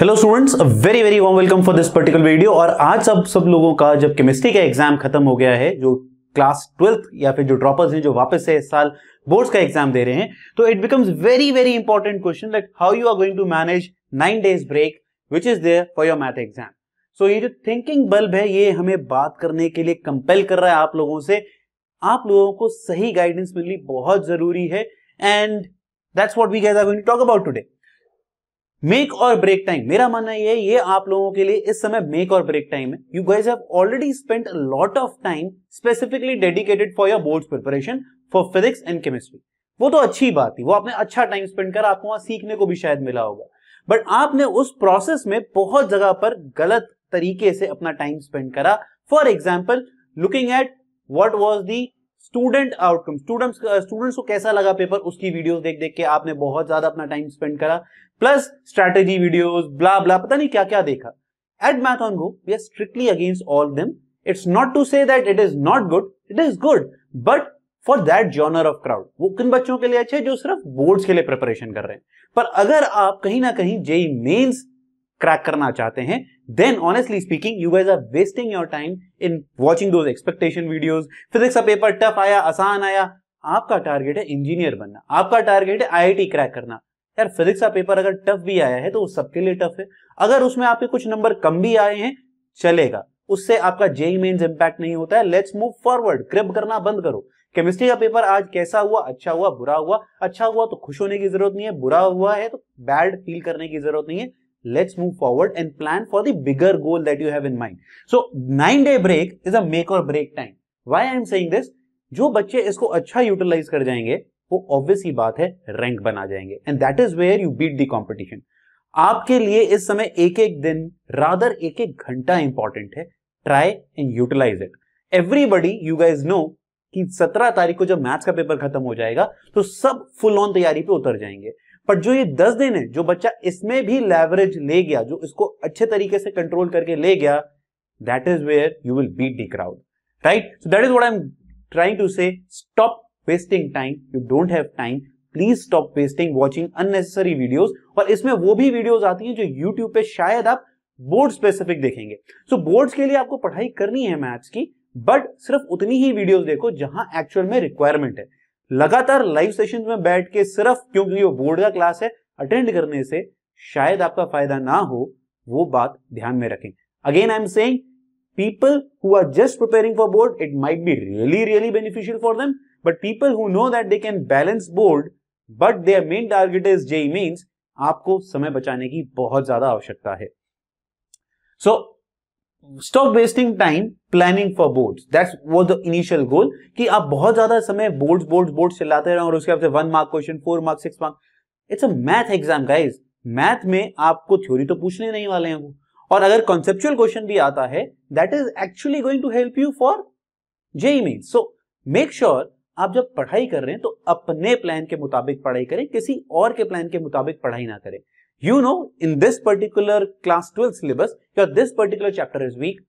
Hello students very very warm welcome for this particular video और आज सब सब लोगों का जब केमिस्ट्री का एग्जाम खत्म हो गया है जो क्लास ट्वेल्थ या फिर जो ड्रॉपर्स हैं जो वापस से इस साल बोर्ड्स का एग्जाम दे रहे हैं तो it becomes very very important question like how you are going to manage nine days break which is there for your math exam so ये जो थिंकिंग बल्ब है ये हमें बात करने के लिए कंपेल कर रहा है आप लोगों से आप लोगों को सही गाइडेंस मिलनी बहुत जरूरी है and that's what we guys are going to talk about today make और ब्रेक टाइम मेरा मानना यह है ये आप लोगों के लिए इस समय मेक और ब्रेक टाइम है you guys have already spend lot of time specifically dedicated for your board preparation for physics and chemistry वो तो अच्छी बात थी वो आपने अच्छा टाइम स्पेंड कर आपको वहां सीखने को भी शायद मिला होगा बट आपने उस प्रोसेस में बहुत जगह पर गलत तरीके से अपना टाइम स्पेंड करा for example looking at what was the student outcome students students को कैसा लगा पेपर उसकी वीडियोस देख देख के आपने बहुत ज्यादा अपना टाइम स्पेंड करा plus strategy videos blah blah पता नहीं क्या क्या देखा at MathonGo we are strictly against all them it's not to say that it is not good it is good but for that genre of crowd वो किन बच्चों के लिए अच्छे है जो सिर्फ बोर्ड्स के लिए प्रिपरेशन कर रहे हैं पर अगर आप कहीं ना कहीं जेई मेन्स क्रैक करना चाहते हैं then honestly speaking you guys are wasting your time in watching those expectation videos physics का पेपर टफ आया आसान आया आपका टारगेट है इंजीनियर बनना आपका टारगेट है आईआईटी क्रैक करना यार फिजिक्स का पेपर अगर टफ भी आया है तो वो सबके लिए टफ है अगर उसमें आपके कुछ नंबर कम भी आए हैं चलेगा उससे आपका जेई मेन्स इंपैक्ट नहीं होता है लेट्स मूव फॉरवर्ड क्रिप करना बंद करो केमिस्ट्री का पेपर आज कैसा हुआ अच्छा हुआ बुरा हुआ अच्छा हुआ तो खुश होने की जरूरत नहीं है बुरा हुआ है तो बैड फील करने की जरूरत नहीं है let's move forward and plan for the bigger goal that you have in mind. So nine day break is a make or break time. Why I am saying this? जो बच्चे इसको अच्छा utilise कर जाएंगे वो ऑब्वियस ही बात है rank बना जाएंगे and that is where you beat the competition आपके लिए इस समय एक एक दिन रादर एक एक घंटा इंपॉर्टेंट है try and utilise it everybody you guys know कि 17 तारीख को जब मैथ्स का पेपर खत्म हो जाएगा तो सब फुल ऑन तैयारी पे उतर जाएंगे पर जो ये दस दिन है जो बच्चा इसमें भी लेवरेज ले गया जो इसको अच्छे तरीके से कंट्रोल करके ले गया that is where you will beat the crowd right so that is what I am trying to say stop wasting time you don't have time please stop wasting watching unnecessary videos और इसमें वो भी videos आती है जो YouTube पे शायद आप बोर्ड स्पेसिफिक देखेंगे सो so, बोर्ड्स के लिए आपको पढ़ाई करनी है मैथ्स की बट सिर्फ उतनी ही वीडियोस देखो जहां एक्चुअल में रिक्वायरमेंट है लगातार लाइव सेशन में बैठ के सिर्फ क्योंकि वो बोर्ड का क्लास है अटेंड करने से शायद आपका फायदा ना हो वो बात ध्यान में रखें again I am saying people who are just preparing for board it might be really really beneficial for them but people who know that they can balance board but their main target is JEE Mains आपको समय बचाने की बहुत ज्यादा आवश्यकता है so so, stop wasting time planning for board that's वो the initial goal कि आप बहुत ज्यादा समय बोर्ड बोर्ड बोर्ड चलाते रहे और उसके बाद one mark question four mark six mark it's a math exam guys math में आपको थ्योरी तो पूछने नहीं वाले हैं वो और अगर कॉन्सेप्चुअल क्वेश्चन भी आता है that is actually going to help you for JEE main so make sure आप जब पढ़ाई कर रहे हैं तो अपने प्लान के मुताबिक पढ़ाई करें किसी और के प्लान के मुताबिक पढ़ाई ना करें You know, in this particular class 12 syllabus, your this particular chapter is weak,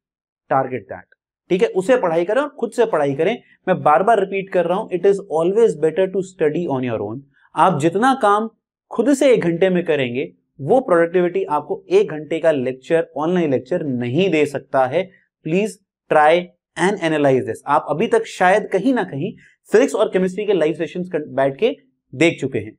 target that. ठीक है उसे पढ़ाई करें और खुद से पढ़ाई करें मैं बार बार रिपीट कर रहा हूं it is always better to study on your own आप जितना काम खुद से एक घंटे में करेंगे वो प्रोडक्टिविटी आपको एक घंटे का लेक्चर ऑनलाइन लेक्चर नहीं दे सकता है please try and analyse this आप अभी तक शायद कहीं ना कहीं फिजिक्स और केमिस्ट्री के लाइव सेशन बैठ के देख चुके हैं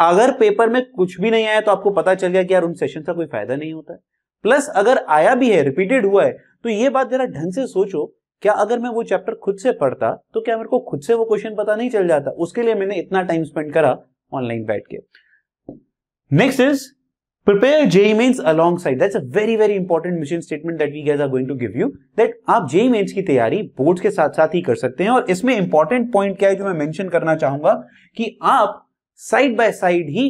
अगर पेपर में कुछ भी नहीं आया तो आपको पता चल गया कि यार उन सेशन का कोई फायदा नहीं होता है प्लस अगर आया भी है रिपीटेड हुआ है तो ये बात जरा ढंग से सोचो क्या अगर मैं वो चैप्टर खुद से पढ़ता तो क्या मेरे को खुद से वो क्वेश्चन पता नहीं चल जाता उसके लिए मैंने इतना टाइम स्पेंड करा ऑनलाइन बैठ के next is prepare JEE Mains alongside that's a very very important mission statement that we guys are going to give you that आप जेई मेन्स की तैयारी बोर्ड के साथ साथ ही कर सकते हैं और इसमें इंपॉर्टेंट पॉइंट क्या है जो मैं मेंशन करना चाहूंगा कि आप साइड बाय साइड ही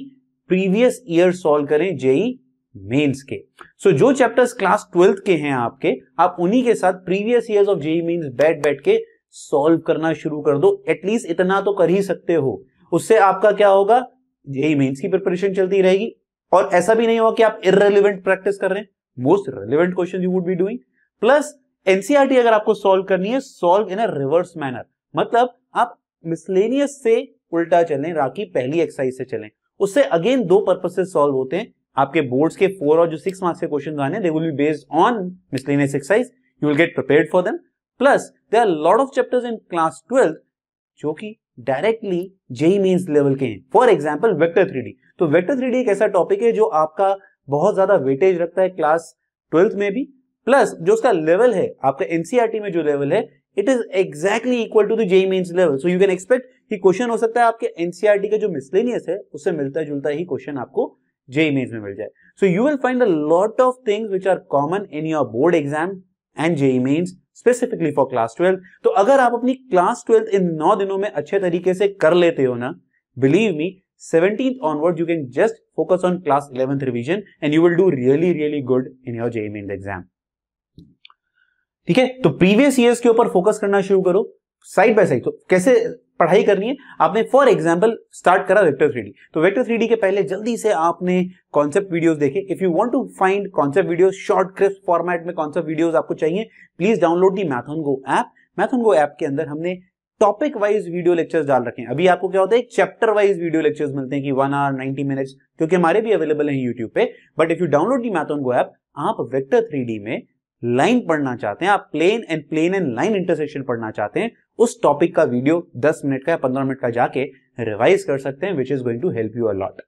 प्रीवियस ईयर सॉल्व करें जेई मेंस के सो so, जो चैप्टर्स क्लास ट्वेल्थ के हैं आपके आप उन्हीं के साथ previous years of JEE Mains बैठ बैठ के सॉल्व करना शुरू कर दो एटलीस्ट इतना तो कर ही सकते हो उससे आपका क्या होगा जेई मेंस की प्रिपरेशन चलती रहेगी और ऐसा भी नहीं होगा कि आप इरेलीवेंट प्रैक्टिस कर रहे हैं most relevant question you would be doing plus NCERT अगर आपको सॉल्व करनी है solve in a reverse manner मतलब आप मिसलेनियस से उल्टा चलें राखी पहली एक्सरसाइज से चलें उससे अगेन दो पर्पसेस सॉल्व होते हैं आपके बोर्ड्स के फोर और जो सिक्स मार्क्स के क्वेश्चन तो आने they will be based on miscellaneous exercise you will get prepared for them plus they are lot of chapters in class twelfth जो कि डायरेक्टली जेई मेन्स लेवल के हैं फॉर एग्जाम्पल वेक्टर थ्री तो vector three एक ऐसा topic है जो आपका बहुत ज्यादा वेटेज रखता है क्लास ट्वेल्थ में भी प्लस जो उसका लेवल है आपका एनसीआरटी e में जो लेवल है it is exactly equal to the JEE Mains level so you can expect कि क्वेश्चन हो सकता है आपके एनसीआरटी e का जो मिसलेनियस है उससे मिलता जुलता ही क्वेश्चन आपको जे मेन्स में मिल जाए so you will find a lot of things which are common in your board exam and JEE Mains specifically for class twelfth तो अगर आप अपनी क्लास ट्वेल्थ इन नौ दिनों में अच्छे तरीके से कर लेते हो ना believe me seventeen onward you can just focus on class eleventh revision and you will do really really good in your JEE Mains exam ठीक है तो प्रीवियस ईयर्स के ऊपर फोकस करना शुरू करो साइड बाय साइड तो कैसे पढ़ाई करनी है आपने फॉर एग्जाम्पल स्टार्ट करा वेक्टर थ्री तो वेक्टर थ्री के पहले जल्दी से आपने कॉन्सेप्ट वीडियोस देखे if you want to find concept videos short crisp format में कॉन्सेप्ट वीडियोस आपको चाहिए please download the MathonGo app MathonGo app के अंदर हमने टॉपिक वाइज वीडियो लेक्चर्स डाल रखे हैं अभी आपको क्या होता है चैप्टर वाइज वीडियो लेक्चर्स मिलते हैं कि वन आवर नाइनटी मिनट्स क्योंकि हमारे भी अवेलेबल है यूट्यूब पे but if you download the MathonGo app आप वेक्टर थ्री में लाइन पढ़ना चाहते हैं आप plane and plane and line intersection पढ़ना चाहते हैं उस टॉपिक का वीडियो 10 मिनट का या 15 मिनट का जाके रिवाइज कर सकते हैं which is going to help you a lot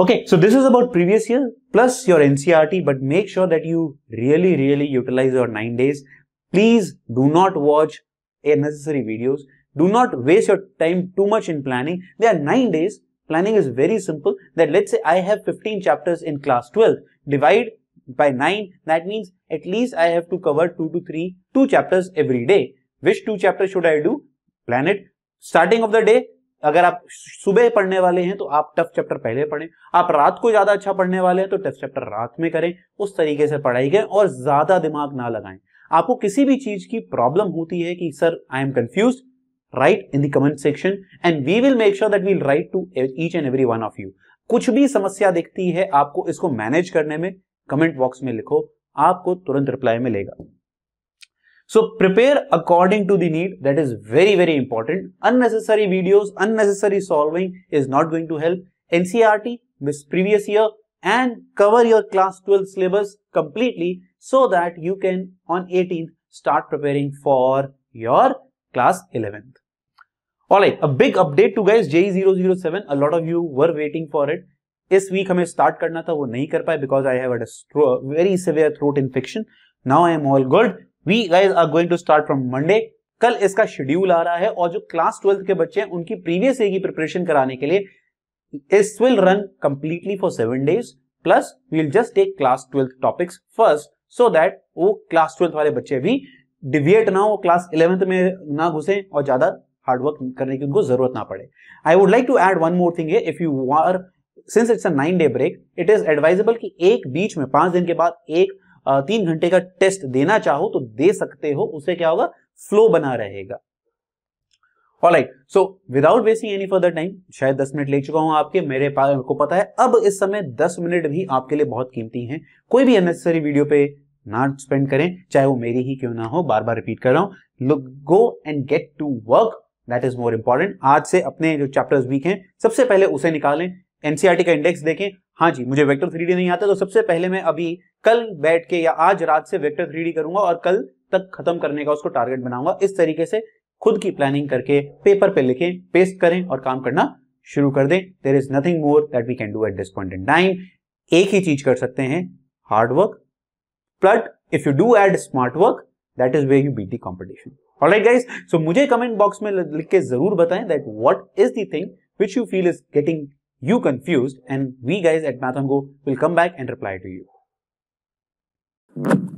okay so this is about previous year plus your NCERT but make sure that you really really utilise your nine days please do not watch unnecessary videos do not waste your time too much in planning they are nine days planning is very simple that let's I have 15 chapters in class 12 divide by 9 that means at least I have to cover 2 to 3 two chapters every day which two chapters should I do plan it starting of the day अगर आप सुबह पढ़ने वाले हैं तो आप tough chapter पहले पढ़ें आप रात को ज्यादा अच्छा पढ़ने वाले हैं तो टफ चैप्टर रात में करें उस तरीके से पढ़ाई करें और ज्यादा दिमाग ना लगाएं आपको किसी भी चीज की प्रॉब्लम होती है कि sir I am confuse write in the comment section and we will make sure that we'll write to each and every one of you कुछ भी समस्या दिखती है आपको इसको मैनेज करने में कमेंट बॉक्स में लिखो आपको तुरंत रिप्लाई मिलेगा so prepare according to the need that is very very important unnecessary videos unnecessary solving is not going to help NCERT miss previous year and cover your class 12 syllabus completely so that you can on 18th start preparing for your class 11th. Alright, a big update to guys JE007. A lot of you were waiting for it. इस week हमें start करना था वो नहीं कर पाए because I have very severe throat infection now I am all good we guys are going to start from Monday कल इसका शेड्यूल आ रहा है और जो क्लास ट्वेल्थ के बच्चे हैं उनकी प्रीवियस ईयर की प्रिपरेशन कराने के लिए इस will run completely for seven days plus we will just take class twelfth topics first so that वो क्लास ट्वेल्थ वाले बच्चे भी डिविएट ना हो क्लास इलेवेंथ में ना घुसे और ज्यादा हार्डवर्क करने की उनको जरूरत ना पड़े I would like to add one more thing if you are since it's a nine day break it is advisable कि एक बीच में पांच दिन के बाद एक तीन घंटे का टेस्ट देना चाहो तो दे सकते हो उसे क्या होगा फ्लो बना रहेगा so without wasting any further time शायद 10 मिनट ले चुका हूं आपके मेरे पास को पता है अब इस समय 10 मिनट भी आपके लिए बहुत कीमती हैं कोई भी अननेसेसरी वीडियो पे ना स्पेंड करें चाहे वो मेरी ही क्यों ना हो बार बार रिपीट कर रहा हूं look go and get to work that is more important आज से अपने जो चैप्टर्स वीक हैं सबसे पहले उसे निकालें एनसीआरटी e का इंडेक्स देखें हाँ जी मुझे वेक्टर थ्री नहीं आता तो सबसे पहले मैं अभी कल बैठ के या आज रात से वेक्टर थ्री करूंगा और कल तक खत्म करने का उसको टारगेट बनाऊंगा इस तरीके से खुद की प्लानिंग करके पेपर पे लिखें पेस्ट करें और काम करना शुरू कर दें there is nothing more that we can do at this point in time एक ही चीज कर सकते हैं hard work but if you do add smart work that is way you beat the competition alright guys so मुझे comment box में लिख के जरूर बताएं that what is the thing you feel is getting you confused and we guys at Math will come back and reply to you.